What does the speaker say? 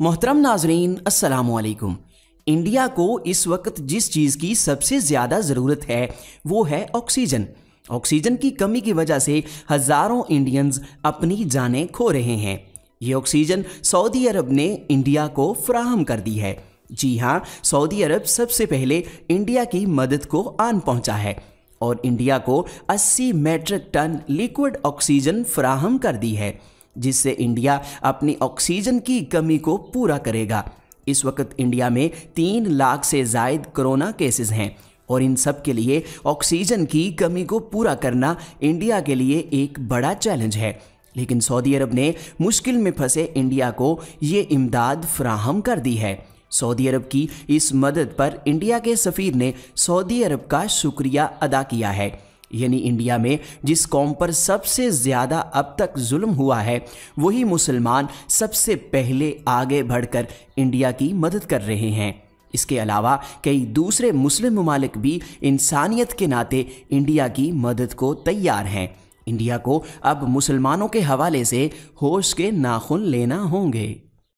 मोहतरम नाजरीन असलकुम इंडिया को इस वक्त जिस चीज़ की सबसे ज़्यादा ज़रूरत है वो है ऑक्सीजन ऑक्सीजन की कमी की वजह से हज़ारों इंडियंस अपनी जानें खो रहे हैं ये ऑक्सीजन सऊदी अरब ने इंडिया को फ्राहम कर दी है जी हाँ सऊदी अरब सबसे पहले इंडिया की मदद को आन पहुँचा है और इंडिया को 80 मेट्रिक टन लिक्विड ऑक्सीजन फ्राहम कर दी है जिससे इंडिया अपनी ऑक्सीजन की कमी को पूरा करेगा इस वक्त इंडिया में तीन लाख से जायद कोरोना केसेस हैं और इन सब के लिए ऑक्सीजन की कमी को पूरा करना इंडिया के लिए एक बड़ा चैलेंज है लेकिन सऊदी अरब ने मुश्किल में फंसे इंडिया को ये इमदाद फ्राहम कर दी है सऊदी अरब की इस मदद पर इंडिया के सफ़ीर ने सऊदी अरब का शुक्रिया अदा किया है यानी इंडिया में जिस कौम पर सबसे ज़्यादा अब तक जुल्म हुआ है वही मुसलमान सबसे पहले आगे बढ़कर इंडिया की मदद कर रहे हैं इसके अलावा कई दूसरे मुस्लिम ममालिक भी इंसानियत के नाते इंडिया की मदद को तैयार हैं इंडिया को अब मुसलमानों के हवाले से होश के नाखून लेना होंगे